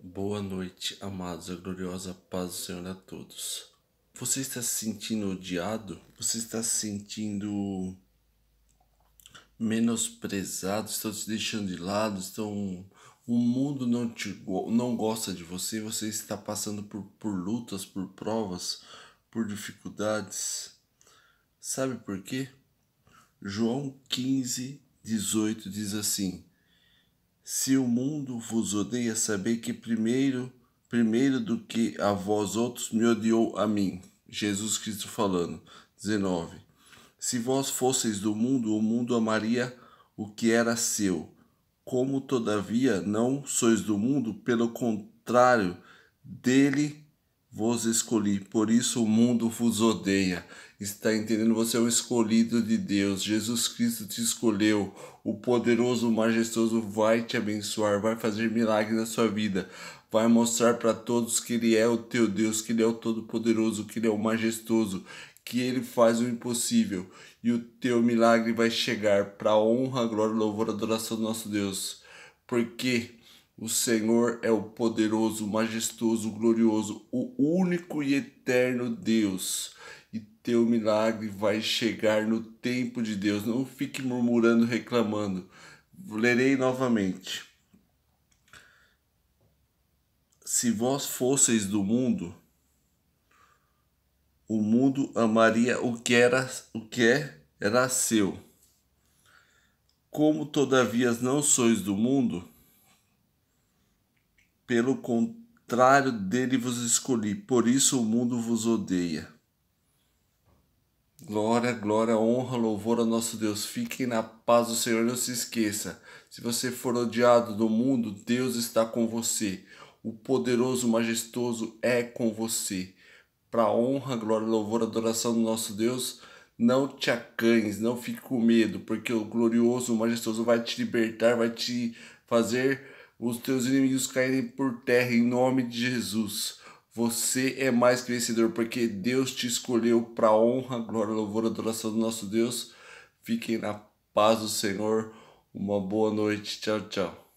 Boa noite, amados, a gloriosa paz do Senhor a todos. Você está se sentindo odiado? Você está se sentindo menosprezado? Estão te deixando de lado? Estão... O mundo não, te... não gosta de você? Você está passando por, por lutas, por provas, por dificuldades? Sabe por quê? João 15, 18 diz assim se o mundo vos odeia, sabei que primeiro, primeiro do que a vós outros me odiou a mim. Jesus Cristo falando. 19. Se vós fosseis do mundo, o mundo amaria o que era seu. Como, todavia, não sois do mundo, pelo contrário, dele vos escolhi, por isso o mundo vos odeia. Está entendendo? Você é um escolhido de Deus. Jesus Cristo te escolheu. O poderoso, o majestoso vai te abençoar, vai fazer milagre na sua vida. Vai mostrar para todos que Ele é o teu Deus, que Ele é o Todo-Poderoso, que Ele é o Majestoso, que Ele faz o impossível. E o teu milagre vai chegar para a honra, glória, louvor, adoração do nosso Deus. Porque o Senhor é o poderoso, majestoso, glorioso, o único e eterno Deus. E teu milagre vai chegar no tempo de Deus. Não fique murmurando, reclamando. Lerei novamente. Se vós fosseis do mundo, o mundo amaria o que era o que é, era seu. Como todavia não sois do mundo, pelo contrário dele vos escolhi, por isso o mundo vos odeia. Glória, glória, honra, louvor ao nosso Deus. Fiquem na paz do Senhor, não se esqueça. Se você for odiado do mundo, Deus está com você. O poderoso, majestoso é com você. Para honra, glória, louvor, adoração do nosso Deus, não te acanhes, não fique com medo, porque o glorioso, o majestoso vai te libertar, vai te fazer os teus inimigos caírem por terra em nome de Jesus. Você é mais que vencedor porque Deus te escolheu para honra, glória, louvor, adoração do nosso Deus. Fiquem na paz do Senhor. Uma boa noite. Tchau, tchau.